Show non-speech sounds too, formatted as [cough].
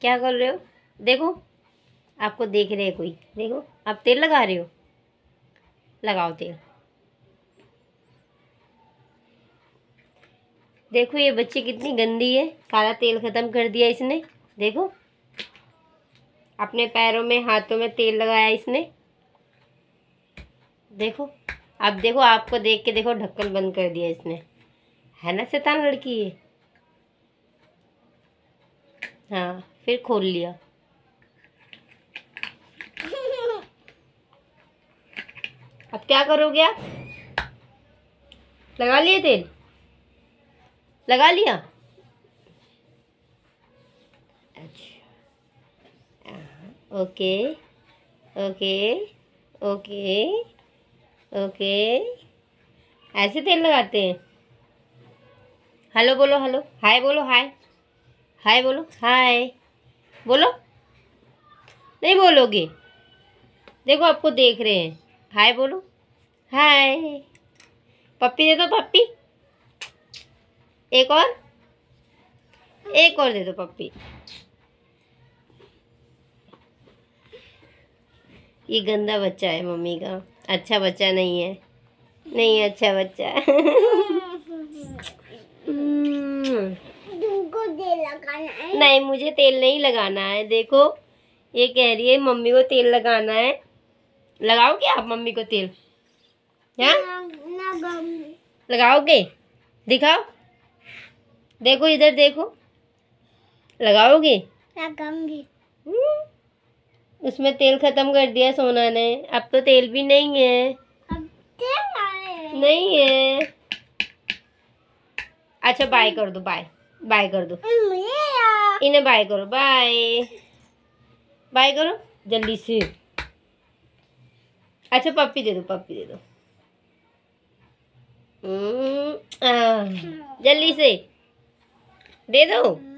क्या कर रहे हो देखो आपको देख रहे हैं कोई देखो आप तेल लगा रहे हो लगाओ तेल देखो ये बच्ची कितनी गंदी है काला तेल ख़त्म कर दिया इसने देखो अपने पैरों में हाथों में तेल लगाया इसने देखो अब देखो आपको देख के देखो ढक्कन बंद कर दिया इसने है ना शैतान लड़की है हाँ फिर खोल लिया अब क्या करोगे आप लगा लिए तेल लगा लिया अच्छा ओके ओके ओके ओके ऐसे तेल लगाते हैं हेलो बोलो हेलो हाय बोलो हाय हाय बोलो हाय बोलो नहीं बोलोगे देखो आपको देख रहे हैं हाय बोलो हाय पप्पी दे दो पप्पी एक और एक और दे दो पप्पी ये गंदा बच्चा है मम्मी का अच्छा बच्चा नहीं है नहीं अच्छा बच्चा [laughs] तेल लगाना है नहीं मुझे तेल नहीं लगाना है देखो ये कह रही है मम्मी को तेल लगाना है लगाओगे आप मम्मी को तेल हाँ? ना लगाओगे दिखाओ देखो इधर देखो लगाओगे लगाऊंगी हम्म। उसमें तेल खत्म कर दिया सोना ने अब तो तेल भी नहीं है अब तेल नहीं है अच्छा बाय कर दो बाय बाय कर दो इन्हें बाय करो बाय बाय करो जल्दी से अच्छा पप्पी दे दो पप्पी दे दो हम्म, जल्दी से दे दो